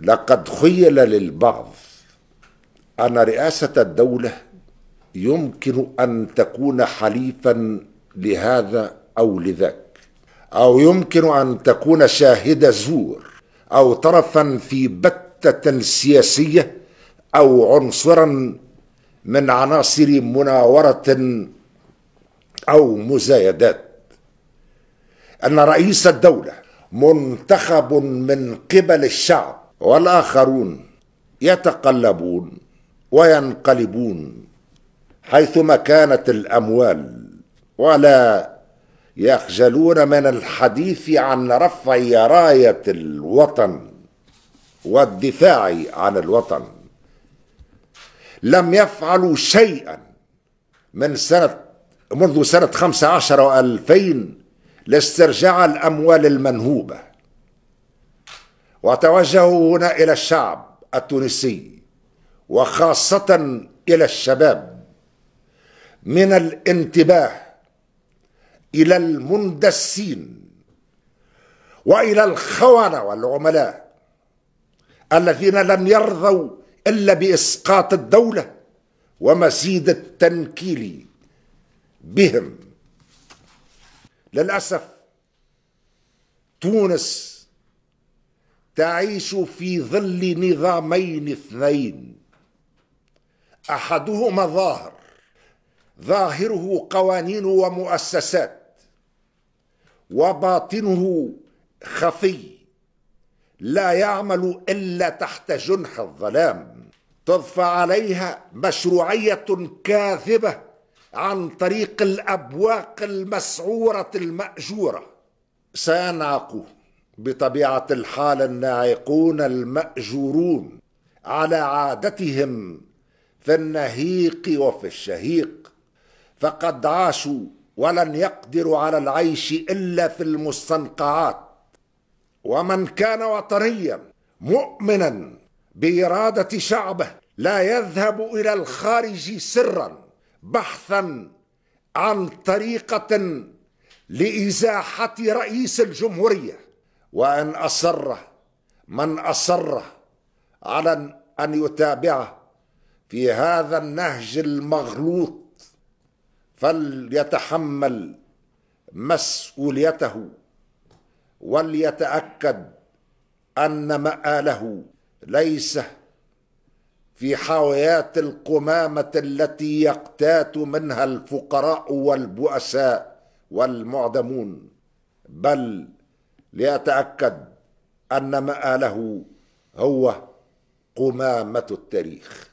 لقد خيل للبعض أن رئاسة الدولة يمكن أن تكون حليفا لهذا أو لذاك أو يمكن أن تكون شاهد زور أو طرفا في بتة سياسية أو عنصرا من عناصر مناورة أو مزايدات أن رئيس الدولة منتخب من قبل الشعب والآخرون يتقلبون وينقلبون حيثما كانت الأموال ولا يخجلون من الحديث عن رفع راية الوطن والدفاع عن الوطن لم يفعلوا شيئا من سنة منذ سنة 15 و2000 لاسترجاع الأموال المنهوبة وتوجهوا هنا الى الشعب التونسي وخاصه الى الشباب من الانتباه الى المندسين والى الخونه والعملاء الذين لم يرضوا الا باسقاط الدوله ومزيد التنكيل بهم للاسف تونس تعيش في ظل نظامين اثنين احدهما ظاهر ظاهره قوانين ومؤسسات وباطنه خفي لا يعمل الا تحت جنح الظلام تضفى عليها مشروعيه كاذبه عن طريق الابواق المسعوره الماجوره سينعقوه بطبيعه الحال الناعقون الماجورون على عادتهم في النهيق وفي الشهيق فقد عاشوا ولن يقدروا على العيش الا في المستنقعات ومن كان وطنيا مؤمنا باراده شعبه لا يذهب الى الخارج سرا بحثا عن طريقه لازاحه رئيس الجمهوريه وأن أصر من أصر على أن يتابعه في هذا النهج المغلوط فليتحمل مسؤوليته وليتأكد أن مآله ليس في حاويات القمامة التي يقتات منها الفقراء والبؤساء والمعدمون بل ليتأكد أن مآله هو قمامة التاريخ